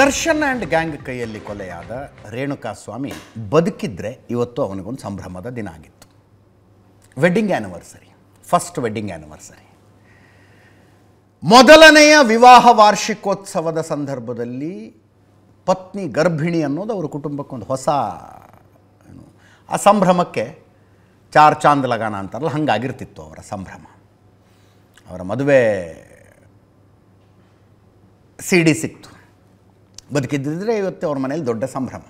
Darshan and gang ಕೈಯಲ್ಲಿ ಕೊಲೆಯಾದ ರೇಣುಕಾ ಸ್ವಾಮಿ ಬದುಕಿದ್ರೆ ಇವತ್ತು ಅವನಿಗೊಂದು ಸಂಭ್ರಮದ ದಿನ ಆಗಿತ್ತು wedding anniversary first wedding anniversary ಮೊದಲನೆಯ ವಿವಾಹ ವಾರ್ಷಿಕೋತ್ಸವದ ಸಂದರ್ಭದಲ್ಲಿ ಪತ್ನಿ ಗರ್ಭಿಣಿ ಅನ್ನೋದು ಅವರ ಕುಟುಂಬಕ್ಕೊಂದು ಹೊಸ ಆ ಸಂಭ್ರಮಕ್ಕೆ ಚಾರ್ ಚಾಂದ್ ಲಗಾನ ಅಂತಾರಲ್ಲ ಹಂಗಾಗಿರ್ತಿತ್ತು ಅವರ ಸಂಭ್ರಮ ಅವರ ಮದುವೆ ಸಿ ಡಿ ಸಿಕ್ತು ಬದುಕಿದ್ದಿದ್ರೆ ಇವತ್ತು ಅವ್ರ ಮನೇಲಿ ದೊಡ್ಡ ಸಂಭ್ರಮ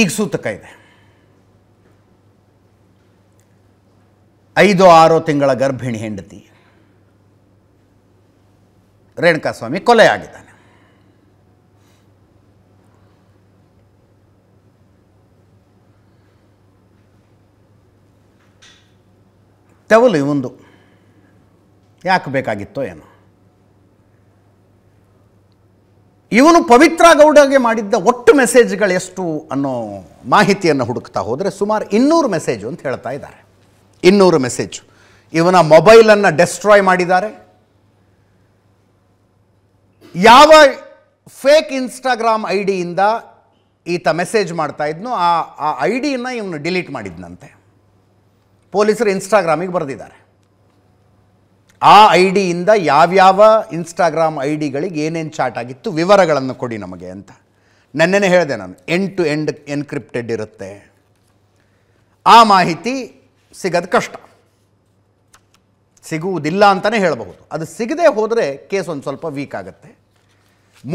ಈಗ ಸೂತಕ ಇದೆ ಐದು ಆರು ತಿಂಗಳ ಗರ್ಭಿಣಿ ಹೆಂಡತಿ ರೇಣುಕಾಸ್ವಾಮಿ ಕೊಲೆ ಆಗಿದ್ದಾನೆ ತೆವಲು ಒಂದು ಯಾಕೆ ಬೇಕಾಗಿತ್ತೋ ಏನೋ ಇವನು ಪವಿತ್ರ ಗೌಡಗೆ ಮಾಡಿದ್ದ ಒಟ್ಟು ಮೆಸೇಜ್ಗಳು ಎಷ್ಟು ಅನ್ನೋ ಮಾಹಿತಿಯನ್ನು ಹುಡುಕ್ತಾ ಹೋದರೆ ಸುಮಾರು ಇನ್ನೂರು ಮೆಸೇಜು ಅಂತ ಹೇಳ್ತಾ ಇದ್ದಾರೆ ಇನ್ನೂರು ಮೆಸೇಜು ಇವನ ಮೊಬೈಲನ್ನು ಡೆಸ್ಟ್ರಾಯ್ ಮಾಡಿದ್ದಾರೆ ಯಾವ ಫೇಕ್ ಇನ್ಸ್ಟಾಗ್ರಾಮ್ ಐ ಡಿಯಿಂದ ಈತ ಮೆಸೇಜ್ ಮಾಡ್ತಾ ಇದ್ನೋ ಆ ಐ ಡಿಯನ್ನು ಇವನು ಡಿಲೀಟ್ ಮಾಡಿದ್ನಂತೆ ಪೊಲೀಸರು ಇನ್ಸ್ಟಾಗ್ರಾಮಿಗೆ ಬರೆದಿದ್ದಾರೆ ಆ ಐ ಡಿಯಿಂದ ಯಾವ್ಯಾವ ಇನ್ಸ್ಟಾಗ್ರಾಮ್ ಐ ಡಿಗಳಿಗೆ ಏನೇನು ಚಾಟ್ ಆಗಿತ್ತು ವಿವರಗಳನ್ನು ಕೊಡಿ ನಮಗೆ ಅಂತ ನನ್ನೆನೇ ಹೇಳಿದೆ ನಾನು ಎಂಡ್ ಟು ಎಂಡ್ ಎನ್ಕ್ರಿಪ್ಟೆಡ್ ಇರುತ್ತೆ ಆ ಮಾಹಿತಿ ಸಿಗೋದು ಕಷ್ಟ ಸಿಗುವುದಿಲ್ಲ ಅಂತಲೇ ಹೇಳಬಹುದು ಅದು ಸಿಗದೆ ಹೋದರೆ ಕೇಸ್ ಒಂದು ಸ್ವಲ್ಪ ವೀಕ್ ಆಗುತ್ತೆ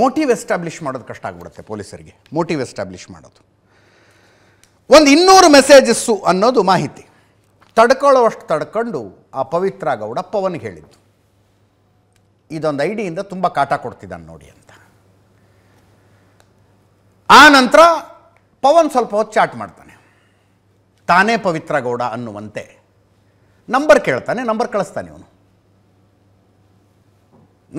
ಮೋಟಿವ್ ಎಸ್ಟಾಬ್ಲಿಷ್ ಮಾಡೋದು ಕಷ್ಟ ಆಗ್ಬಿಡುತ್ತೆ ಪೊಲೀಸರಿಗೆ ಮೋಟಿವ್ ಎಸ್ಟಾಬ್ಲಿಷ್ ಮಾಡೋದು ಒಂದು ಇನ್ನೂರು ಮೆಸೇಜಸ್ಸು ಅನ್ನೋದು ಮಾಹಿತಿ ತಡ್ಕೊಳ್ಳೋವಷ್ಟು ತಡ್ಕೊಂಡು ಆ ಪವಿತ್ರ ಪವನ್ಗೆ ಹೇಳಿದ್ದು ಇದೊಂದು ಐಡಿಯಿಂದ ತುಂಬ ಕಾಟ ಕೊಡ್ತಿದ್ದಾನೆ ನೋಡಿ ಅಂತ ಆ ನಂತರ ಪವನ್ ಸ್ವಲ್ಪ ಹೊತ್ತು ಚಾಟ್ ಮಾಡ್ತಾನೆ ತಾನೇ ಪವಿತ್ರ ಗೌಡ ಅನ್ನುವಂತೆ ನಂಬರ್ ಕೇಳ್ತಾನೆ ನಂಬರ್ ಕಳಿಸ್ತಾನೆ ಇವನು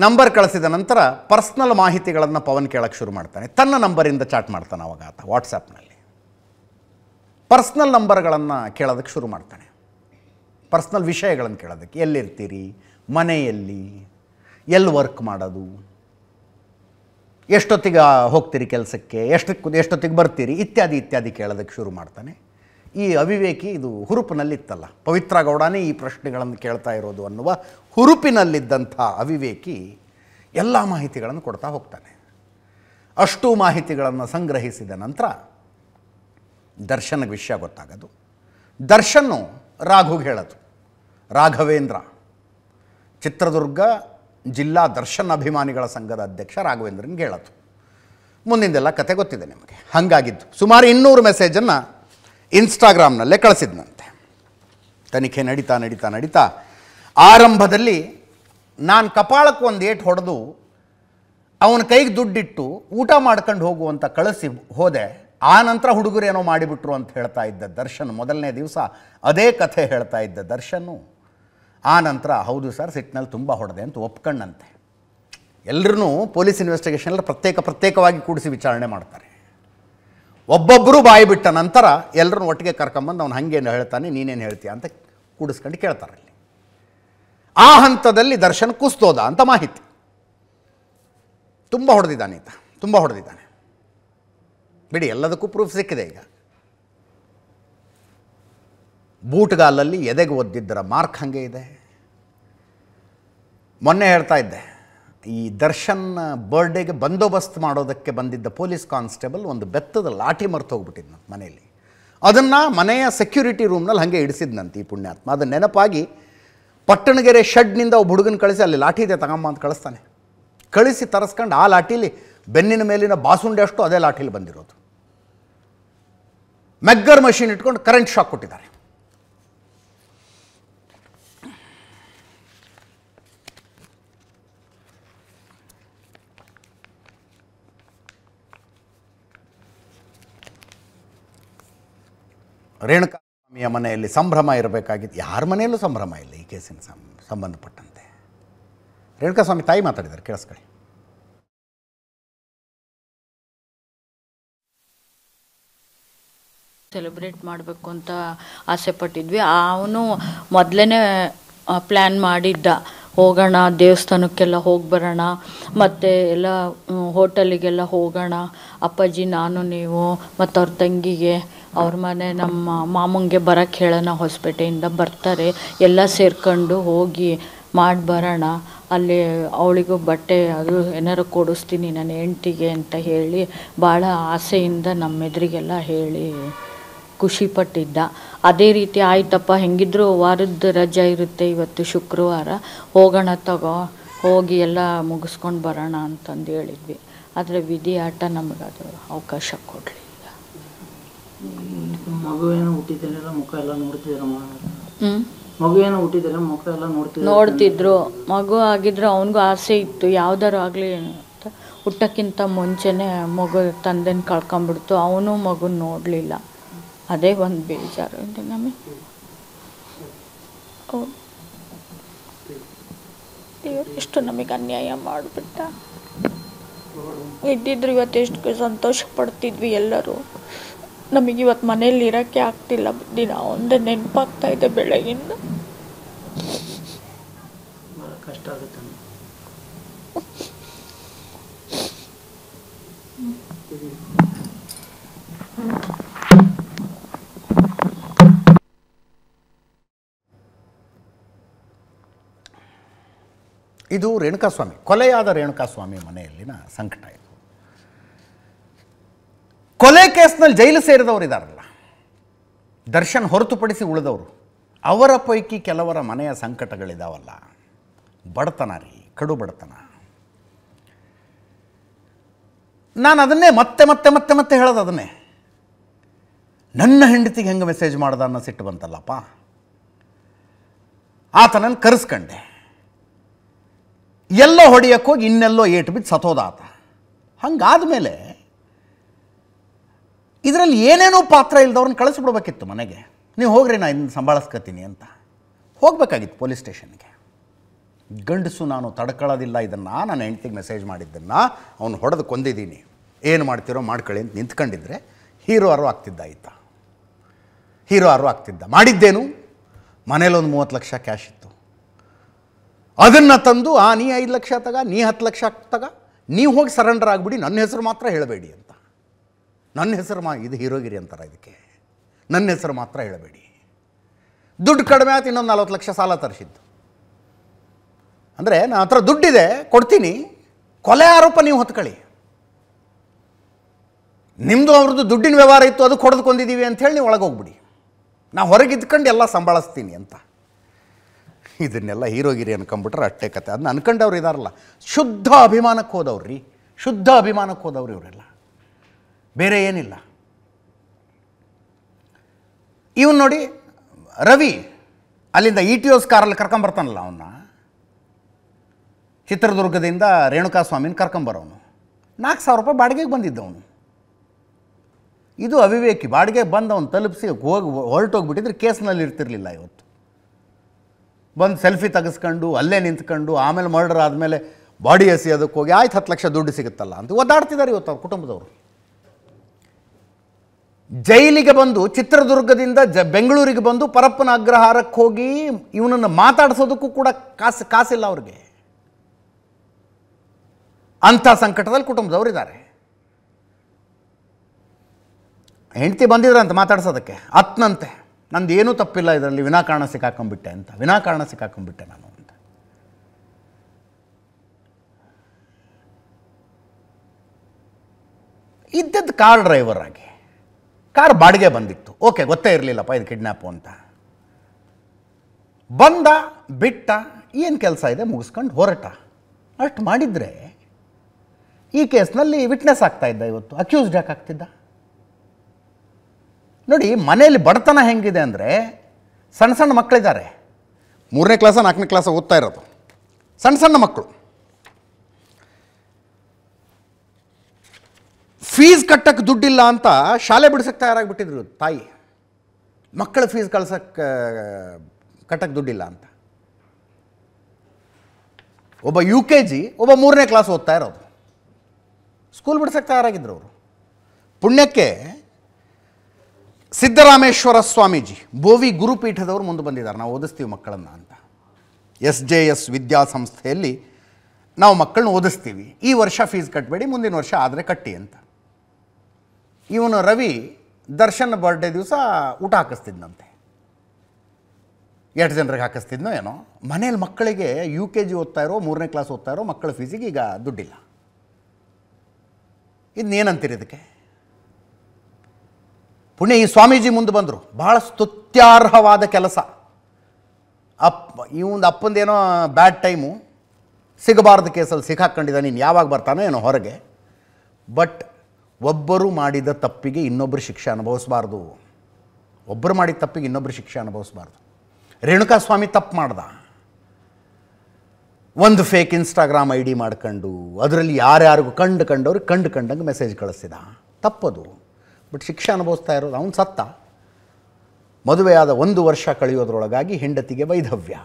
ನಂಬರ್ ಕಳಿಸಿದ ನಂತರ ಪರ್ಸ್ನಲ್ ಮಾಹಿತಿಗಳನ್ನು ಪವನ್ ಕೇಳಕ್ಕೆ ಶುರು ಮಾಡ್ತಾನೆ ತನ್ನ ನಂಬರಿಂದ ಚಾಟ್ ಮಾಡ್ತಾನೆ ಅವಾಗ ಆತ ವಾಟ್ಸಪ್ನಲ್ಲಿ ಪರ್ಸ್ನಲ್ ನಂಬರ್ಗಳನ್ನು ಕೇಳೋದಕ್ಕೆ ಶುರು ಮಾಡ್ತಾನೆ ಪರ್ಸ್ನಲ್ ವಿಷಯಗಳನ್ನು ಕೇಳೋದಕ್ಕೆ ಎಲ್ಲಿರ್ತೀರಿ ಮನೆಯಲ್ಲಿ ಎಲ್ಲಿ ವರ್ಕ್ ಮಾಡೋದು ಎಷ್ಟೊತ್ತಿಗೆ ಹೋಗ್ತೀರಿ ಕೆಲಸಕ್ಕೆ ಎಷ್ಟಕ್ಕೆ ಎಷ್ಟೊತ್ತಿಗೆ ಬರ್ತೀರಿ ಇತ್ಯಾದಿ ಇತ್ಯಾದಿ ಕೇಳೋದಕ್ಕೆ ಶುರು ಮಾಡ್ತಾನೆ ಈ ಅವಿವೇಕಿ ಇದು ಹುರುಪಿನಲ್ಲಿತ್ತಲ್ಲ ಪವಿತ್ರ ಗೌಡನೇ ಈ ಪ್ರಶ್ನೆಗಳನ್ನು ಕೇಳ್ತಾ ಇರೋದು ಅನ್ನುವ ಹುರುಪಿನಲ್ಲಿದ್ದಂಥ ಅವಿವೇಕಿ ಎಲ್ಲ ಮಾಹಿತಿಗಳನ್ನು ಕೊಡ್ತಾ ಹೋಗ್ತಾನೆ ಅಷ್ಟು ಮಾಹಿತಿಗಳನ್ನು ಸಂಗ್ರಹಿಸಿದ ನಂತರ ದರ್ಶನ ವಿಷಯ ಗೊತ್ತಾಗೋದು ದರ್ಶನ್ನು ರಾಘುಗೆ ಹೇಳೋದು ರಾಘವೇಂದ್ರ ಚಿತ್ರದುರ್ಗ ಜಿಲ್ಲಾ ದರ್ಶನ್ ಅಭಿಮಾನಿಗಳ ಸಂಘದ ಅಧ್ಯಕ್ಷ ರಾಘವೇಂದ್ರನ್ ಹೇಳೋದು ಮುಂದಿಂದೆಲ್ಲ ಕತೆ ಗೊತ್ತಿದೆ ನಿಮಗೆ ಹಾಗಾಗಿದ್ದು ಸುಮಾರು ಇನ್ನೂರು ಮೆಸೇಜನ್ನು ಇನ್ಸ್ಟಾಗ್ರಾಮ್ನಲ್ಲೇ ಕಳಿಸಿದ್ನಂತೆ ತನಿಖೆ ನಡೀತಾ ನಡೀತಾ ನಡೀತಾ ಆರಂಭದಲ್ಲಿ ನಾನು ಕಪಾಳಕ್ಕೆ ಒಂದು ಏಟ್ ಹೊಡೆದು ಅವನ ಕೈಗೆ ದುಡ್ಡಿಟ್ಟು ಊಟ ಮಾಡ್ಕೊಂಡು ಹೋಗುವಂತ ಕಳಿಸಿ ಹೋದೆ ಆ ನಂತರ ಹುಡುಗರೇನೋ ಮಾಡಿಬಿಟ್ರು ಅಂತ ಹೇಳ್ತಾ ಇದ್ದ ದರ್ಶನ್ ಮೊದಲನೇ ದಿವಸ ಅದೇ ಕಥೆ ಹೇಳ್ತಾ ಇದ್ದ ದರ್ಶನು ಆ ನಂತರ ಹೌದು ಸರ್ ಸಿಟ್ನಲ್ಲಿ ತುಂಬ ಹೊಡೆದೆ ಅಂತ ಒಪ್ಕೊಂಡಂತೆ ಎಲ್ಲರೂ ಪೊಲೀಸ್ ಇನ್ವೆಸ್ಟಿಗೇಷನಲ್ಲಿ ಪ್ರತ್ಯೇಕ ಪ್ರತ್ಯೇಕವಾಗಿ ಕೂಡಿಸಿ ವಿಚಾರಣೆ ಮಾಡ್ತಾರೆ ಒಬ್ಬೊಬ್ಬರು ಬಾಯಿ ಬಿಟ್ಟ ನಂತರ ಎಲ್ಲರೂ ಒಟ್ಟಿಗೆ ಕರ್ಕೊಂಬಂದು ಅವ್ನು ಹಂಗೇನು ಹೇಳ್ತಾನೆ ನೀನೇನು ಹೇಳ್ತೀಯ ಅಂತ ಕೂಡಿಸ್ಕೊಂಡು ಕೇಳ್ತಾರೆ ಅಲ್ಲಿ ಆ ಹಂತದಲ್ಲಿ ದರ್ಶನ್ ಕುಸ್ತೋದ ಅಂತ ಮಾಹಿತಿ ತುಂಬ ಹೊಡೆದಿದ್ದಾನೆ ಈತ ತುಂಬ ಹೊಡೆದಿದ್ದಾನೆ ಬಿಡಿ ಎಲ್ಲದಕ್ಕೂ ಪ್ರೂಫ್ ಸಿಕ್ಕಿದೆ ಈಗ ಬೂಟ್ಗಾಲಲ್ಲಿ ಎದೆಗೆ ಒದ್ದಿದ್ದರ ಮಾರ್ಕ್ ಹಾಗೆ ಇದೆ ಮೊನ್ನೆ ಹೇಳ್ತಾ ಇದ್ದೆ ಈ ದರ್ಶನ್ ಬರ್ಡೇಗೆ ಬಂದೋಬಸ್ತ್ ಮಾಡೋದಕ್ಕೆ ಬಂದಿದ್ದ ಪೊಲೀಸ್ ಕಾನ್ಸ್ಟೇಬಲ್ ಒಂದು ಬೆತ್ತದ ಲಾಠಿ ಮರೆತು ಹೋಗ್ಬಿಟ್ಟಿದ್ನ ಮನೆಯಲ್ಲಿ ಅದನ್ನು ಮನೆಯ ಸೆಕ್ಯೂರಿಟಿ ರೂಮ್ನಲ್ಲಿ ಹಾಗೆ ಇಡಿಸಿದ್ನಂತೆ ಈ ಪುಣ್ಯಾತ್ಮ ಅದು ನೆನಪಾಗಿ ಪಟ್ಟಣಗೆರೆ ಶೆಡ್ನಿಂದ ಒಬ್ಬ ಹುಡುಗನ ಕಳಿಸಿ ಅಲ್ಲಿ ಲಾಠಿ ಇದೆ ತಗಮ್ಮ ಅಂತ ಕಳಿಸ್ತಾನೆ ಕಳಿಸಿ ತರಿಸ್ಕೊಂಡು ಆ ಲಾಠೀಲಿ ಬೆನ್ನಿನ ಮೇಲಿನ ಬಾಸುಂಡೆ ಅಷ್ಟು ಅದೇ ಲಾಠೀಲಿ ಬಂದಿರೋದು ಮೆಗ್ಗರ್ ಮಷೀನ್ ಇಟ್ಕೊಂಡು ಕರೆಂಟ್ ಶಾಕ್ ಕೊಟ್ಟಿದ್ದಾರೆ ರೇಣುಕಾ ಸ್ವಾಮಿಯ ಮನೆಯಲ್ಲಿ ಸಂಭ್ರಮ ಇರಬೇಕಾಗಿತ್ತು ಯಾರ ಮನೆಯಲ್ಲೂ ಸಂಭ್ರಮ ಇಲ್ಲ ಈ ಕೇಸಿನ ಸಂಬಂಧಪಟ್ಟಂತೆ ಸ್ವಾಮಿ ತಾಯಿ ಮಾತಾಡಿದ್ದಾರೆ ಕೇಳಿಸ್ಕೊಳ್ಳಿ ಸೆಲೆಬ್ರೇಟ್ ಮಾಡಬೇಕು ಅಂತ ಆಸೆ ಪಟ್ಟಿದ್ವಿ ಅವನು ಮೊದಲೇ ಪ್ಲ್ಯಾನ್ ಮಾಡಿದ್ದ ಹೋಗೋಣ ದೇವಸ್ಥಾನಕ್ಕೆಲ್ಲ ಹೋಗಿ ಬರೋಣ ಮತ್ತು ಎಲ್ಲ ಹೋಟೆಲಿಗೆಲ್ಲ ಹೋಗೋಣ ಅಪ್ಪಾಜಿ ನಾನು ನೀವು ಮತ್ತು ಅವ್ರ ತಂಗಿಗೆ ಅವ್ರ ಮನೆ ನಮ್ಮ ಮಾಮಂಗೆ ಬರೋಕ್ಕೆ ಹೇಳೋಣ ಹೊಸ್ಪೇಟೆಯಿಂದ ಬರ್ತಾರೆ ಎಲ್ಲ ಸೇರ್ಕೊಂಡು ಹೋಗಿ ಮಾಡಿ ಬರೋಣ ಅಲ್ಲಿ ಅವಳಿಗೂ ಬಟ್ಟೆ ಅದು ಏನಾರು ಕೊಡಿಸ್ತೀನಿ ನನ್ನ ಹೆಂಡ್ತಿಗೆ ಅಂತ ಹೇಳಿ ಭಾಳ ಆಸೆಯಿಂದ ನಮ್ಮ ಎದುರಿಗೆಲ್ಲ ಹೇಳಿ ಖುಷಿಪಟ್ಟಿದ್ದ ಅದೇ ರೀತಿ ಆಯ್ತಪ್ಪ ಹೆಂಗಿದ್ರು ವಾರದ ರಜೆ ಇರುತ್ತೆ ಇವತ್ತು ಶುಕ್ರವಾರ ಹೋಗೋಣ ತಗೋ ಹೋಗಿ ಎಲ್ಲ ಮುಗಿಸ್ಕೊಂಡು ಬರೋಣ ಅಂತಂದು ಹೇಳಿದ್ವಿ ಆದರೆ ವಿಧಿ ಆಟ ನಮಗದು ಅವಕಾಶ ಕೊಡಲಿ ಮಗುವೇನು ಹುಟ್ಟಿದ್ರೆ ಮುಖ ಎಲ್ಲ ನೋಡ್ತಿದ್ರು ಮಗುವೇನು ಹುಟ್ಟಿದ್ರೆ ಮುಖ ಎಲ್ಲ ನೋಡ್ತಿದ್ರು ನೋಡ್ತಿದ್ರು ಮಗು ಆಗಿದ್ರೆ ಅವನಿಗೂ ಆಸೆ ಇತ್ತು ಯಾವ್ದಾರು ಆಗಲಿ ಅಂತ ಹುಟ್ಟಕ್ಕಿಂತ ಮುಂಚೆನೆ ಮಗು ತಂದೆನ ಕಳ್ಕೊಂಡ್ಬಿಡ್ತು ಅವನು ಮಗು ನೋಡ್ಲಿಲ್ಲ ಅದೇ ಒಂದು ಬೇಜಾರು ನಮಗೆ ದೇವರು ಎಷ್ಟು ನಮಗೆ ಅನ್ಯಾಯ ಮಾಡಿಬಿಟ್ಟ ಇದ್ದಿದ್ರು ಇವತ್ತು ಸಂತೋಷ ಪಡ್ತಿದ್ವಿ ಎಲ್ಲರೂ ನಮಗೆ ಇವತ್ತು ಮನೇಲಿ ಇರೋಕ್ಕೆ ಆಗ್ತಿಲ್ಲ ದಿನ ಒಂದೇ ನೆನಪಾಗ್ತಾ ಇದೆ ಬೆಳಗಿಂದ ಇದು ರೇಣುಕಾಸ್ವಾಮಿ ಕೊಲೆಯಾದ ರೇಣುಕಾಸ್ವಾಮಿ ಮನೆಯಲ್ಲಿನ ಸಂಕಟ ಇದು ಕೇಸ್ನಲ್ಲಿ ಜೈಲು ಸೇರಿದವರು ಇದ್ದಾರಲ್ಲ ದರ್ಶನ್ ಹೊರತುಪಡಿಸಿ ಉಳಿದವರು ಅವರ ಪೈಕಿ ಕೆಲವರ ಮನೆಯ ಸಂಕಟಗಳಿದಾವಲ್ಲ ಬಡತನ ರೀ ಕಡು ಬಡತನ ನಾನು ಅದನ್ನೇ ಮತ್ತೆ ಮತ್ತೆ ಮತ್ತೆ ಮತ್ತೆ ಹೇಳೋದು ಅದನ್ನೇ ನನ್ನ ಹೆಂಡತಿಗೆ ಹೆಂಗೆ ಮೆಸೇಜ್ ಮಾಡ್ದ ಅನ್ನೋ ಸಿಟ್ಟು ಬಂತಲ್ಲಪ್ಪ ಆತನನ್ನು ಕರೆಸ್ಕಂಡೆ ಎಲ್ಲೋ ಹೊಡೆಯೋಕ್ಕೋಗಿ ಇನ್ನೆಲ್ಲೋ ಏಟು ಬಿದ್ದು ಸತೋದಾತ ಹಂಗಾದ ಮೇಲೆ ಇದರಲ್ಲಿ ಏನೇನೋ ಪಾತ್ರ ಇಲ್ಲದವ್ರನ್ನ ಕಳಿಸ್ಬಿಡ್ಬೇಕಿತ್ತು ಮನೆಗೆ ನೀವು ಹೋಗ್ರಿ ನಾ ಇನ್ನು ಸಂಭಾಳಿಸ್ಕೊತೀನಿ ಅಂತ ಹೋಗಬೇಕಾಗಿತ್ತು ಪೊಲೀಸ್ ಸ್ಟೇಷನ್ಗೆ ಗಂಡಸು ನಾನು ತಡ್ಕೊಳ್ಳೋದಿಲ್ಲ ಇದನ್ನು ನಾನು ಹೆಂಡ್ತಿಗೆ ಮೆಸೇಜ್ ಮಾಡಿದ್ದನ್ನು ಅವನು ಹೊಡೆದು ಕೊಂದಿದ್ದೀನಿ ಏನು ಮಾಡ್ತೀರೋ ಮಾಡ್ಕೊಳ್ಳಿ ಅಂತ ನಿಂತ್ಕೊಂಡಿದ್ರೆ ಹೀರೋ ಅರು ಆಗ್ತಿದ್ದ ಆಯ್ತ ಹೀರೋ ಅರು ಆಗ್ತಿದ್ದ ಮಾಡಿದ್ದೇನು ಮನೇಲೊಂದು ಮೂವತ್ತು ಲಕ್ಷ ಕ್ಯಾಶ್ ಇತ್ತು ಅದನ್ನು ತಂದು ಆ ನೀ ಐದು ಲಕ್ಷ ತಗ ನೀ ಹತ್ತು ಲಕ್ಷ ತಗ ನೀವು ಹೋಗಿ ಸರೆಂಡರ್ ಆಗಿಬಿಡಿ ನನ್ನ ಹೆಸರು ಮಾತ್ರ ಹೇಳಬೇಡಿ ಅಂತ ನನ್ನ ಹೆಸರು ಮಾ ಇದು ಹೀರೋಗಿರಿ ಅಂತಾರೆ ಇದಕ್ಕೆ ನನ್ನ ಹೆಸರು ಮಾತ್ರ ಹೇಳಬೇಡಿ ದುಡ್ಡು ಕಡಿಮೆ ಆಯ್ತು ಇನ್ನೊಂದು ನಲ್ವತ್ತು ಲಕ್ಷ ಸಾಲ ತರಿಸಿದ್ದು ಅಂದರೆ ನಾನು ಹತ್ರ ದುಡ್ಡಿದೆ ಕೊಡ್ತೀನಿ ಕೊಲೆ ಆರೋಪ ನೀವು ಹೊತ್ಕೊಳ್ಳಿ ನಿಮ್ಮದು ಅವ್ರದ್ದು ದುಡ್ಡಿನ ವ್ಯವಹಾರ ಇತ್ತು ಅದು ಕೊಡ್ದುಕೊಂಡಿದ್ದೀವಿ ಅಂಥೇಳಿ ನೀವು ಒಳಗೆ ಹೋಗ್ಬಿಡಿ ನಾನು ಇದ್ಕೊಂಡು ಎಲ್ಲ ಸಂಭಾಳಿಸ್ತೀನಿ ಅಂತ ಇದನ್ನೆಲ್ಲ ಹೀರೋಗಿರಿ ಅನ್ಕೊಂಬಿಟ್ರೆ ಅಟ್ಟೆ ಕತೆ ಅದನ್ನ ಅನ್ಕೊಂಡವ್ರು ಇದಾರಲ್ಲ ಶುದ್ಧ ಅಭಿಮಾನಕ್ಕೆ ಹೋದವ್ರಿ ಶುದ್ಧ ಅಭಿಮಾನಕ್ಕೆ ಹೋದವ್ರಿ ಇವರೆಲ್ಲ ಬೇರೆ ಏನಿಲ್ಲ ಇವನು ನೋಡಿ ರವಿ ಅಲ್ಲಿಂದ ಇ e ಟಿ ಓಸ್ ಕಾರಲ್ಲಿ ಕರ್ಕೊಂಬರ್ತಾನಲ್ಲ ಅವನ್ನ ಚಿತ್ರದುರ್ಗದಿಂದ ರೇಣುಕಾ ಸ್ವಾಮಿನ ಕರ್ಕೊಂಬರೋನು ನಾಲ್ಕು ಸಾವಿರ ರೂಪಾಯಿ ಬಾಡಿಗೆಗೆ ಬಂದಿದ್ದವನು ಇದು ಅವಿವೇಕಿ ಬಾಡಿಗೆ ಅವನು ತಲುಪಿಸಿ ಹೋಗಿ ಹೊರಟೋಗ್ಬಿಟ್ಟಿದ್ರೆ ಕೇಸ್ನಲ್ಲಿ ಇರ್ತಿರ್ಲಿಲ್ಲ ಇವತ್ತು ಬಂದು ಸೆಲ್ಫಿ ತೆಗೆಸ್ಕೊಂಡು ಅಲ್ಲೇ ನಿಂತ್ಕೊಂಡು ಆಮೇಲೆ ಮರ್ಡರ್ ಆದಮೇಲೆ ಬಾಡಿ ಅದಕ್ಕೆ ಹೋಗಿ ಆಯ್ತು ಹತ್ತು ಲಕ್ಷ ದುಡ್ಡು ಸಿಗುತ್ತಲ್ಲ ಅಂತ ಒದ್ದಾಡ್ತಿದ್ದಾರೆ ಇವತ್ತು ಅವ್ರ ಕುಟುಂಬದವರು ಜೈಲಿಗೆ ಬಂದು ಚಿತ್ರದುರ್ಗದಿಂದ ಜ ಬೆಂಗಳೂರಿಗೆ ಬಂದು ಪರಪ್ಪನ ಅಗ್ರಹಾರಕ್ಕೆ ಹೋಗಿ ಇವನನ್ನು ಮಾತಾಡಿಸೋದಕ್ಕೂ ಕೂಡ ಕಾಸು ಕಾಸಿಲ್ಲ ಅವ್ರಿಗೆ ಅಂಥ ಸಂಕಟದಲ್ಲಿ ಕುಟುಂಬದವರಿದ್ದಾರೆ ಹೆಂಡ್ತಿ ಅಂತ ಮಾತಾಡ್ಸೋದಕ್ಕೆ ಅತ್ನಂತೆ ನಂದು ಏನೂ ತಪ್ಪಿಲ್ಲ ಇದರಲ್ಲಿ ವಿನಾಕಾರಣ ಸಿಕ್ಕಾಕೊಂಡ್ಬಿಟ್ಟೆ ಅಂತ ವಿನಾಕಾರಣ ಸಿಕ್ಕಾಕೊಂಡ್ಬಿಟ್ಟೆ ನಾನು ಅಂತ ಇದ್ದದ್ದು ಕಾರ್ ಡ್ರೈವರ್ ಆಗಿ ಕಾರ್ ಬಾಡಿಗೆ ಬಂದಿತ್ತು ಓಕೆ ಗೊತ್ತೇ ಇರಲಿಲ್ಲಪ್ಪ ಇದು ಕಿಡ್ನ್ಯಾಪು ಅಂತ ಬಂದ ಬಿಟ್ಟ ಏನು ಕೆಲಸ ಇದೆ ಮುಗಿಸ್ಕೊಂಡು ಹೊರಟ ಅಷ್ಟು ಮಾಡಿದರೆ ಈ ಕೇಸ್ನಲ್ಲಿ ವಿಟ್ನೆಸ್ ಆಗ್ತಾ ಇದ್ದ ಇವತ್ತು ಅಕ್ಯೂಸ್ಡ್ ಯಾಕಾಗ್ತಿದ್ದ ಆಗ್ತಿದ್ದ ನೋಡಿ ಮನೆಯಲ್ಲಿ ಬಡತನ ಹೆಂಗಿದೆ ಅಂದರೆ ಸಣ್ಣ ಸಣ್ಣ ಮಕ್ಕಳಿದ್ದಾರೆ ಮೂರನೇ ಕ್ಲಾಸ ನಾಲ್ಕನೇ ಕ್ಲಾಸ ಓದ್ತಾ ಇರೋದು ಸಣ್ಣ ಸಣ್ಣ ಮಕ್ಕಳು ಫೀಸ್ ಕಟ್ಟಕ್ಕೆ ದುಡ್ಡಿಲ್ಲ ಅಂತ ಶಾಲೆ ಬಿಡ್ಸಕ್ಕೆ ತಯಾರಾಗಿಬಿಟ್ಟಿದ್ರು ತಾಯಿ ಮಕ್ಕಳ ಫೀಸ್ ಕಳ್ಸಕ್ಕೆ ಕಟ್ಟಕ್ಕೆ ದುಡ್ಡಿಲ್ಲ ಅಂತ ಒಬ್ಬ ಯು ಕೆ ಜಿ ಒಬ್ಬ ಮೂರನೇ ಕ್ಲಾಸ್ ಓದ್ತಾ ಇರೋದು ಸ್ಕೂಲ್ ಬಿಡ್ಸಕ್ಕೆ ತಯಾರಾಗಿದ್ದರು ಅವರು ಪುಣ್ಯಕ್ಕೆ ಸಿದ್ದರಾಮೇಶ್ವರ ಸ್ವಾಮೀಜಿ ಬೋವಿ ಗುರುಪೀಠದವರು ಮುಂದೆ ಬಂದಿದ್ದಾರೆ ನಾವು ಓದಿಸ್ತೀವಿ ಮಕ್ಕಳನ್ನು ಅಂತ ಎಸ್ ಜೆ ಎಸ್ ವಿದ್ಯಾಸಂಸ್ಥೆಯಲ್ಲಿ ನಾವು ಮಕ್ಕಳನ್ನ ಓದಿಸ್ತೀವಿ ಈ ವರ್ಷ ಫೀಸ್ ಕಟ್ಟಬೇಡಿ ಮುಂದಿನ ವರ್ಷ ಆದರೆ ಕಟ್ಟಿ ಅಂತ ಇವನು ರವಿ ದರ್ಶನ್ ಬರ್ಡೇ ದಿವಸ ಊಟ ಹಾಕಿಸ್ತಿದ್ನಂತೆ ಎಷ್ಟು ಜನರಿಗೆ ಹಾಕಿಸ್ತಿದ್ನೋ ಏನೋ ಮನೇಲಿ ಮಕ್ಕಳಿಗೆ ಯು ಕೆ ಜಿ ಓದ್ತಾ ಇರೋ ಮೂರನೇ ಕ್ಲಾಸ್ ಓದ್ತಾ ಇರೋ ಮಕ್ಕಳ ಫೀಸಿಗೆ ಈಗ ದುಡ್ಡಿಲ್ಲ ಇದನ್ನೇನಂತೀರಿ ಇದಕ್ಕೆ ಪುಣ್ಯ ಈ ಸ್ವಾಮೀಜಿ ಮುಂದೆ ಬಂದರು ಭಾಳ ಸ್ತುತ್ಯಾರ್ಹವಾದ ಕೆಲಸ ಅಪ್ಪ ಇವಂದು ಅಪ್ಪಂದೇನೋ ಬ್ಯಾಡ್ ಟೈಮು ಸಿಗಬಾರ್ದು ಕೇಸಲ್ಲಿ ಸಿಕ್ಕಾಕ್ಕೊಂಡಿದ್ದ ನೀನು ಯಾವಾಗ ಬರ್ತಾನೋ ಏನೋ ಹೊರಗೆ ಬಟ್ ಒಬ್ಬರು ಮಾಡಿದ ತಪ್ಪಿಗೆ ಇನ್ನೊಬ್ಬರು ಶಿಕ್ಷೆ ಅನುಭವಿಸಬಾರ್ದು ಒಬ್ಬರು ಮಾಡಿದ ತಪ್ಪಿಗೆ ಇನ್ನೊಬ್ಬರು ಶಿಕ್ಷೆ ಅನುಭವಿಸಬಾರ್ದು ಸ್ವಾಮಿ ತಪ್ಪು ಮಾಡ್ದ ಒಂದು ಫೇಕ್ ಇನ್ಸ್ಟಾಗ್ರಾಮ್ ಐ ಡಿ ಮಾಡ್ಕೊಂಡು ಅದರಲ್ಲಿ ಯಾರ್ಯಾರಿಗೂ ಕಂಡು ಕಂಡವ್ರು ಕಂಡು ಕಂಡಂಗೆ ಮೆಸೇಜ್ ಕಳಿಸಿದ ತಪ್ಪದು ಬಟ್ ಶಿಕ್ಷೆ ಅನುಭವಿಸ್ತಾ ಇರೋದು ಅವನು ಸತ್ತ ಮದುವೆಯಾದ ಒಂದು ವರ್ಷ ಕಳೆಯೋದ್ರೊಳಗಾಗಿ ಹೆಂಡತಿಗೆ ವೈಧವ್ಯ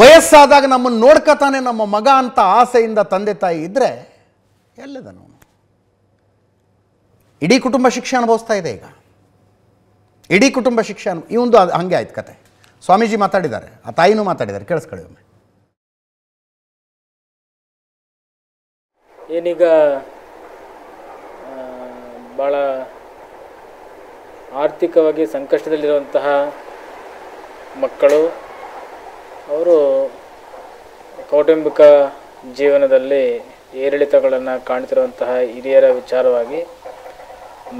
ವಯಸ್ಸಾದಾಗ ನಮ್ಮನ್ನು ನೋಡ್ಕತಾನೆ ನಮ್ಮ ಮಗ ಅಂತ ಆಸೆಯಿಂದ ತಂದೆ ತಾಯಿ ಇದ್ದರೆ ಎಲ್ಲದನು ಇಡೀ ಕುಟುಂಬ ಶಿಕ್ಷೆ ಅನುಭವಿಸ್ತಾ ಇದೆ ಈಗ ಇಡೀ ಕುಟುಂಬ ಶಿಕ್ಷೆ ಅನು ಒಂದು ಅದು ಹಂಗೆ ಆಯ್ತು ಕತೆ ಸ್ವಾಮೀಜಿ ಮಾತಾಡಿದ್ದಾರೆ ಆ ತಾಯಿನೂ ಮಾತಾಡಿದ್ದಾರೆ ಕೇಳಿಸ್ಕೊಳ್ಳಿ ಒಮ್ಮೆ ಏನೀಗ ಭಾಳ ಆರ್ಥಿಕವಾಗಿ ಸಂಕಷ್ಟದಲ್ಲಿರುವಂತಹ ಮಕ್ಕಳು ಅವರು ಕೌಟುಂಬಿಕ ಜೀವನದಲ್ಲಿ ಏರಿಳಿತಗಳನ್ನು ಕಾಣ್ತಿರುವಂತಹ ಹಿರಿಯರ ವಿಚಾರವಾಗಿ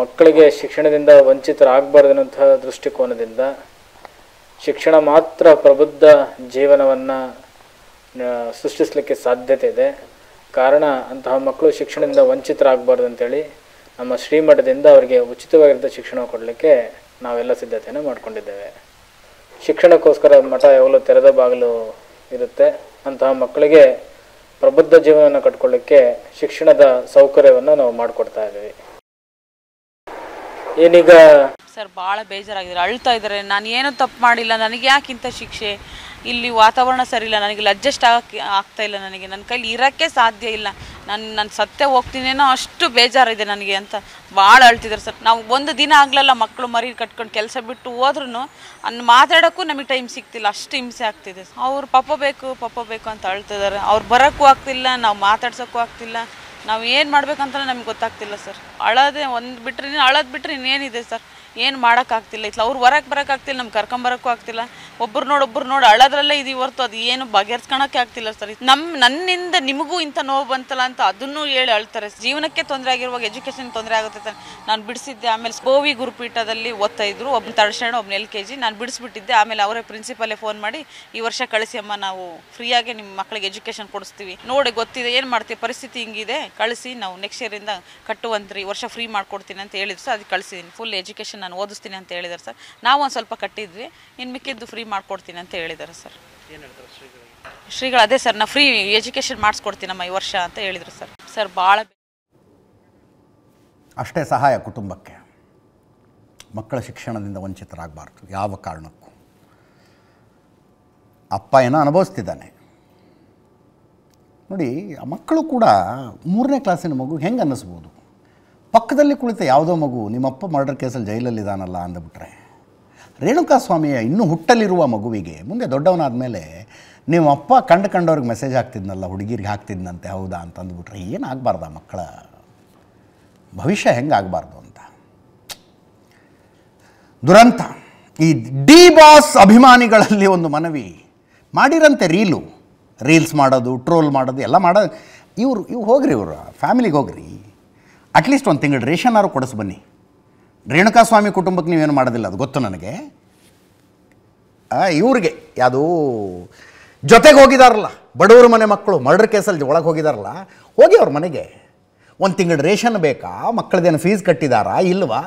ಮಕ್ಕಳಿಗೆ ಶಿಕ್ಷಣದಿಂದ ವಂಚಿತರಾಗಬಾರ್ದನ್ನಂತಹ ದೃಷ್ಟಿಕೋನದಿಂದ ಶಿಕ್ಷಣ ಮಾತ್ರ ಪ್ರಬುದ್ಧ ಜೀವನವನ್ನು ಸೃಷ್ಟಿಸಲಿಕ್ಕೆ ಸಾಧ್ಯತೆ ಇದೆ ಕಾರಣ ಅಂತಹ ಮಕ್ಕಳು ಶಿಕ್ಷಣದಿಂದ ವಂಚಿತರಾಗಬಾರ್ದು ಅಂತೇಳಿ ನಮ್ಮ ಶ್ರೀಮಠದಿಂದ ಅವರಿಗೆ ಉಚಿತವಾಗಿರುವಂಥ ಶಿಕ್ಷಣ ಕೊಡಲಿಕ್ಕೆ ನಾವೆಲ್ಲ ಸಿದ್ಧತೆಯನ್ನು ಮಾಡಿಕೊಂಡಿದ್ದೇವೆ ಶಿಕ್ಷಣಕ್ಕೋಸ್ಕರ ಮಠ ಯಾವಾಗಲೂ ತೆರೆದ ಬಾಗಿಲು ಇರುತ್ತೆ ಅಂತಹ ಮಕ್ಕಳಿಗೆ ಪ್ರಬುದ್ಧ ಜೀವನವನ್ನು ಕಟ್ಕೊಳ್ಳಿಕ್ಕೆ ಶಿಕ್ಷಣದ ಸೌಕರ್ಯವನ್ನು ನಾವು ಮಾಡಿಕೊಡ್ತಾ ಇದ್ದೀವಿ ಏನೀಗ ಸರ್ ಭಾಳ ಬೇಜಾರಾಗಿದ್ದಾರೆ ಅಳ್ತಾ ಇದ್ದಾರೆ ನಾನು ಏನೂ ತಪ್ಪು ಮಾಡಿಲ್ಲ ನನಗೆ ಯಾಕಿಂತ ಶಿಕ್ಷೆ ಇಲ್ಲಿ ವಾತಾವರಣ ಸರಿ ಇಲ್ಲ ನನಗೆ ಅಡ್ಜಸ್ಟ್ ಆಗಕ್ಕೆ ಆಗ್ತಾ ಇಲ್ಲ ನನಗೆ ನನ್ನ ಕೈಲಿ ಇರೋಕ್ಕೆ ಸಾಧ್ಯ ಇಲ್ಲ ನಾನು ನಾನು ಸತ್ತೇ ಹೋಗ್ತೀನೇನೋ ಅಷ್ಟು ಬೇಜಾರಿದೆ ನನಗೆ ಅಂತ ಭಾಳ ಅಳ್ತಿದ್ದಾರೆ ಸರ್ ನಾವು ಒಂದು ದಿನ ಆಗಲಲ್ಲ ಮಕ್ಕಳು ಮರಿ ಕಟ್ಕೊಂಡು ಕೆಲಸ ಬಿಟ್ಟು ಹೋದ್ರೂ ಅನ್ನ ಮಾತಾಡೋಕ್ಕೂ ನಮಗೆ ಟೈಮ್ ಸಿಗ್ತಿಲ್ಲ ಅಷ್ಟು ಹಿಂಸೆ ಆಗ್ತಿದೆ ಅವ್ರು ಪಪ್ಪ ಬೇಕು ಪಪ್ಪ ಬೇಕು ಅಂತ ಅಳ್ತಿದ್ದಾರೆ ಅವ್ರು ಬರೋಕ್ಕೂ ಆಗ್ತಿಲ್ಲ ನಾವು ಮಾತಾಡ್ಸೋಕ್ಕೂ ಆಗ್ತಿಲ್ಲ ನಾವು ಏನು ಮಾಡ್ಬೇಕಂತ ನಮ್ಗೆ ಗೊತ್ತಾಗ್ತಿಲ್ಲ ಸರ್ ಅಳೋದೇ ಒಂದು ಬಿಟ್ಟರೆ ಅಳೋದು ಬಿಟ್ಟರೆ ಇನ್ನೇನಿದೆ ಸರ್ ಏನು ಮಾಡೋಕ್ಕಾಗ್ತಿಲ್ಲ ಇತ್ಲ ಅವ್ರು ಹೊರಗೆ ಬರೋಕ್ಕಾಗ್ತಿಲ್ಲ ನಮ್ಗೆ ಕರ್ಕೊಂಬರೋಕ್ಕೂ ಆಗ್ತಿಲ್ಲ ಒಬ್ರು ನೋಡೊಬ್ರು ನೋಡಿ ಅಳೋದ್ರಲ್ಲೇ ಇದೀವಿ ಹೊರತು ಅದು ಏನು ಬಗೆಹರ್ಸ್ಕೊಳಕ್ಕೆ ಆಗ್ತಿಲ್ಲ ಸರ್ ನಮ್ಮ ನನ್ನಿಂದ ನಿಮಗೂ ಇಂಥ ನೋವು ಬಂತಲ್ಲ ಅಂತ ಅದನ್ನೂ ಹೇಳಿ ಅಳ್ತಾರೆ ಜೀವನಕ್ಕೆ ತೊಂದರೆ ಆಗಿರುವಾಗ ಎಜುಕೇಷನ್ ತೊಂದರೆ ಆಗುತ್ತೆ ನಾನು ಬಿಡಿಸಿದ್ದೆ ಆಮೇಲೆ ಸ್ಕೋವಿ ಗುರುಪೀಠದಲ್ಲಿ ಓದ್ತಾ ಇದ್ರು ಒಬ್ಬ ತರ್ಡ್ ಸ್ಟ್ಯಾಂಡ್ ಒಬ್ಬನ ಎಲ್ ಕೆ ಜಿ ನಾನು ಬಿಡಿಸ್ಬಿಟ್ಟಿದ್ದೆ ಆಮೇಲೆ ಅವರೇ ಪ್ರಿನ್ಸಿಪಲ್ಲೇ ಫೋನ್ ಮಾಡಿ ಈ ವರ್ಷ ಕಳಿಸಿ ಅಮ್ಮ ನಾವು ಫ್ರೀಯಾಗಿ ನಿಮ್ಮ ಮಕ್ಕಳಿಗೆ ಎಜುಕೇಷನ್ ಕೊಡಿಸ್ತೀವಿ ನೋಡಿ ಗೊತ್ತಿದೆ ಏನು ಮಾಡ್ತೀವಿ ಪರಿಸ್ಥಿತಿ ಹಿಂಗಿದೆ ಕಳಿಸಿ ನಾವು ನೆಕ್ಸ್ಟ್ ಇಯರಿಂದ ಕಟ್ಟುವಂತ್ರಿ ವರ್ಷ ಫ್ರೀ ಮಾಡ್ಕೊಡ್ತೀನಿ ಅಂತ ಹೇಳಿದ್ರು ಸರ್ ಅದು ಕಳಿಸಿದ್ದೀನಿ ಫುಲ್ ಎಜುಕೇಷನ್ ನಾನು ಓದಿಸ್ತೀನಿ ಅಂತ ಹೇಳಿದ್ದಾರೆ ಸರ್ ನಾವು ಒಂದು ಸ್ವಲ್ಪ ಕಟ್ಟಿದ್ವಿ ಇನ್ನು ಮಿಕ್ಕಿದ್ದು ಫ್ರೀ ಮಾಡಿಕೊಡ್ತೀನಿ ಅಂತ ಹೇಳಿದ್ದಾರೆ ಸರ್ ಶ್ರೀಗಳು ಅದೇ ಸರ್ ನಾ ಫ್ರೀ ಎಜುಕೇಷನ್ ಮಾಡಿಸ್ಕೊಡ್ತೀನಮ್ಮ ಈ ವರ್ಷ ಅಂತ ಹೇಳಿದರು ಸರ್ ಸರ್ ಭಾಳ ಅಷ್ಟೇ ಸಹಾಯ ಕುಟುಂಬಕ್ಕೆ ಮಕ್ಕಳ ಶಿಕ್ಷಣದಿಂದ ವಂಚಿತರಾಗಬಾರ್ದು ಯಾವ ಕಾರಣಕ್ಕೂ ಅಪ್ಪ ಏನೋ ಅನುಭವಿಸ್ತಿದ್ದಾನೆ ನೋಡಿ ಮಕ್ಕಳು ಕೂಡ ಮೂರನೇ ಕ್ಲಾಸಿನ ಮಗು ಹೆಂಗೆ ಅನ್ನಿಸ್ಬೋದು ಪಕ್ಕದಲ್ಲಿ ಕುಳಿತ ಯಾವುದೋ ಮಗು ನಿಮ್ಮಪ್ಪ ಮರ್ಡರ್ ಕೇಸಲ್ಲಿ ಜೈಲಲ್ಲಿದ್ದಾನಲ್ಲ ಅಂದ್ಬಿಟ್ರೆ ರೇಣುಕಾಸ್ವಾಮಿಯ ಇನ್ನೂ ಹುಟ್ಟಲಿರುವ ಮಗುವಿಗೆ ಮುಂದೆ ದೊಡ್ಡವನಾದ ಮೇಲೆ ನಿಮ್ಮ ಅಪ್ಪ ಕಂಡು ಕಂಡವ್ರಿಗೆ ಮೆಸೇಜ್ ಹಾಕ್ತಿದ್ನಲ್ಲ ಹುಡುಗಿರಿಗೆ ಹಾಕ್ತಿದ್ನಂತೆ ಹೌದಾ ಅಂತ ಅಂದ್ಬಿಟ್ರೆ ಏನಾಗಬಾರ್ದ ಮಕ್ಕಳ ಭವಿಷ್ಯ ಆಗಬಾರ್ದು ಅಂತ ದುರಂತ ಈ ಡಿ ಬಾಸ್ ಅಭಿಮಾನಿಗಳಲ್ಲಿ ಒಂದು ಮನವಿ ಮಾಡಿರಂತೆ ರೀಲು ರೀಲ್ಸ್ ಮಾಡೋದು ಟ್ರೋಲ್ ಮಾಡೋದು ಎಲ್ಲ ಮಾಡೋದು ಇವರು ಇವು ಹೋಗ್ರಿ ಇವರು ಫ್ಯಾಮಿಲಿಗೆ ಹೋಗ್ರಿ ಅಟ್ಲೀಸ್ಟ್ ಒಂದು ತಿಂಗಳು ರೇಷನ್ ಆರು ಕೊಡಿಸ್ ಬನ್ನಿ ರೇಣುಕಾಸ್ವಾಮಿ ಕುಟುಂಬಕ್ಕೆ ನೀವೇನು ಮಾಡೋದಿಲ್ಲ ಅದು ಗೊತ್ತು ನನಗೆ ಇವ್ರಿಗೆ ಯಾವುದು ಜೊತೆಗೆ ಹೋಗಿದಾರಲ್ಲ ಬಡವ್ರ ಮನೆ ಮಕ್ಕಳು ಮರ್ಡರ್ ಕೇಸಲ್ಲಿ ಒಳಗೆ ಹೋಗಿದಾರಲ್ಲ ಹೋಗಿ ಅವ್ರ ಮನೆಗೆ ಒಂದು ತಿಂಗಳು ರೇಷನ್ ಬೇಕಾ ಮಕ್ಕಳದೇನು ಫೀಸ್ ಕಟ್ಟಿದಾರಾ ಇಲ್ವಾ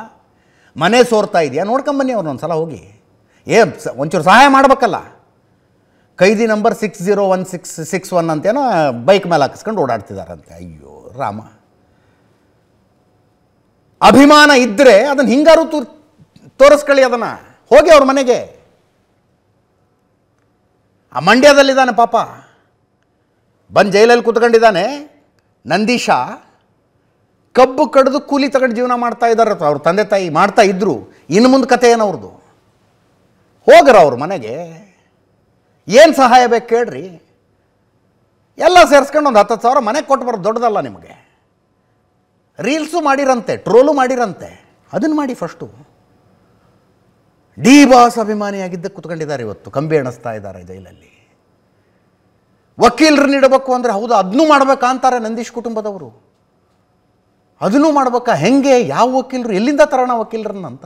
ಮನೆ ಸೋರ್ತಾ ಇದೆಯಾ ನೋಡ್ಕೊಂಬನ್ನಿ ಅವ್ರನ್ನ ಒಂದು ಸಲ ಹೋಗಿ ಏ ಒಂಚೂರು ಸಹಾಯ ಮಾಡ್ಬೇಕಲ್ಲ ಕೈದಿ number six zero one six six one ಅಂತೇನೋ ಬೈಕ್ ಮೇಲೆ ಹಾಕಿಸ್ಕೊಂಡು ಓಡಾಡ್ತಿದಾರಂತೆ ಅಯ್ಯೋ ರಾಮ ಅಭಿಮಾನ ಇದ್ದರೆ ಅದನ್ನು ಹಿಂಗಾರು ತೋರ್ ತೋರಿಸ್ಕೊಳ್ಳಿ ಅದನ್ನು ಹೋಗಿ ಅವ್ರ ಮನೆಗೆ ಆ ಮಂಡ್ಯದಲ್ಲಿದ್ದಾನೆ ಪಾಪ ಬಂದು ಜೈಲಲ್ಲಿ ಕೂತ್ಕೊಂಡಿದ್ದಾನೆ ನಂದೀಶ ಕಬ್ಬು ಕಡಿದು ಕೂಲಿ ತಗೊಂಡು ಜೀವನ ಮಾಡ್ತಾ ಇದ್ದಾರೆ ಅವ್ರ ತಂದೆ ತಾಯಿ ಮಾಡ್ತಾ ಇದ್ದರು ಇನ್ನು ಮುಂದೆ ಕತೆ ಏನು ಅವ್ರದ್ದು ಹೋಗ್ರ ಅವ್ರ ಮನೆಗೆ ಏನು ಸಹಾಯ ಬೇಕು ಕೇಳ್ರಿ ಎಲ್ಲ ಸೇರಿಸ್ಕೊಂಡು ಒಂದು ಹತ್ತು ಸಾವಿರ ಮನೆಗೆ ಕೊಟ್ಟು ಬರೋದು ದೊಡ್ಡದಲ್ಲ ನಿಮಗೆ ರೀಲ್ಸು ಮಾಡಿರಂತೆ ಟ್ರೋಲು ಮಾಡಿರಂತೆ ಅದನ್ನು ಮಾಡಿ ಫಸ್ಟು ಡಿ ಬಾಸ್ ಅಭಿಮಾನಿಯಾಗಿದ್ದ ಕೂತ್ಕೊಂಡಿದ್ದಾರೆ ಇವತ್ತು ಕಂಬಿ ಎಣಿಸ್ತಾ ಇದ್ದಾರೆ ಜೈಲಲ್ಲಿ ವಕೀಲರು ನೀಡಬೇಕು ಅಂದರೆ ಹೌದು ಅದನ್ನೂ ಮಾಡ್ಬೇಕಾ ಅಂತಾರೆ ನಂದೀಶ್ ಕುಟುಂಬದವರು ಅದನ್ನೂ ಮಾಡ್ಬೇಕಾ ಹೆಂಗೆ ಯಾವ ವಕೀಲರು ಎಲ್ಲಿಂದ ತರೋಣ ವಕೀಲರನ್ನ ಅಂತ